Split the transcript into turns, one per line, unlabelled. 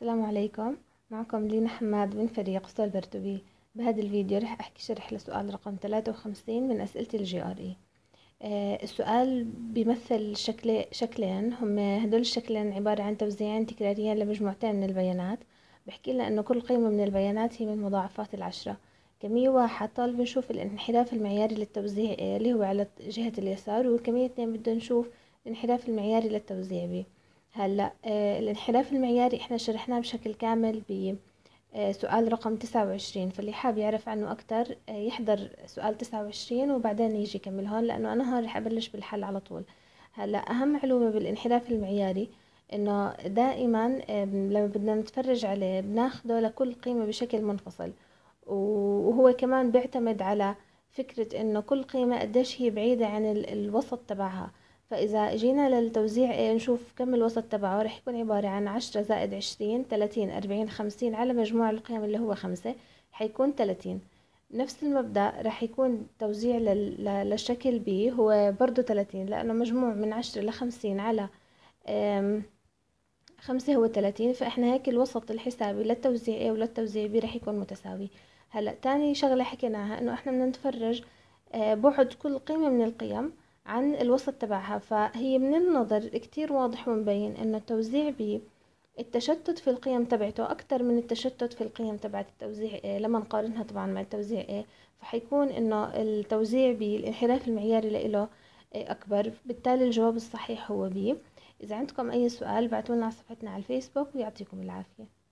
السلام عليكم معكم لينا حماد من فريق قصة برتبي بهذا الفيديو رح أحكي شرح لسؤال رقم 53 من أسئلة الجي e. ار آه، اي السؤال بيمثل شكل شكلين هم هدول الشكلين عبارة عن توزيعين تكراريين لمجموعتين من البيانات بحكي لنا أنه كل قيمة من البيانات هي من مضاعفات العشرة كمية واحد طالب نشوف الانحراف المعياري للتوزيع A اللي هو على جهة اليسار والكمية اتنين بده نشوف الانحراف المعياري للتوزيع B هلا الانحراف آه، المعياري احنا شرحناه بشكل كامل بسؤال آه، رقم تسعة وعشرين فاللي حاب يعرف عنه اكتر آه، يحضر سؤال تسعة وعشرين وبعدين يجي يكمل هون لانه انا هون رح ابلش بالحل على طول هلا اهم معلومة بالانحراف المعياري انه دائما لما بدنا نتفرج عليه بناخده لكل قيمة بشكل منفصل وهو كمان بيعتمد على فكرة انه كل قيمة قديش هي بعيدة عن الوسط تبعها فإذا جينا للتوزيع إيه، نشوف كم الوسط تبعه رح يكون عبارة عن عشرة زائد عشرين تلاتين أربعين خمسين على مجموع القيم اللي هو خمسة حيكون تلاتين نفس المبدأ رح يكون توزيع للشكل بي هو برضو تلاتين لأنه مجموع من عشرة لخمسين على خمسة هو تلاتين فإحنا هيك الوسط الحسابي للتوزيع A إيه، وللتوزيع B رح يكون متساوي هلأ تاني شغلة حكيناها إنه إحنا بدنا نتفرج آه، بعد كل قيمة من القيم عن الوسط تبعها فهي من النظر كتير واضح ومبين انه التوزيع ب التشتت في القيم تبعته أكتر من التشتت في القيم تبعت التوزيع A لما نقارنها طبعا مع التوزيع A فحيكون إنه التوزيع الانحراف المعياري لإله أكبر بالتالي الجواب الصحيح هو B إذا عندكم أي سؤال بعتولنا على صفحتنا على الفيسبوك ويعطيكم العافية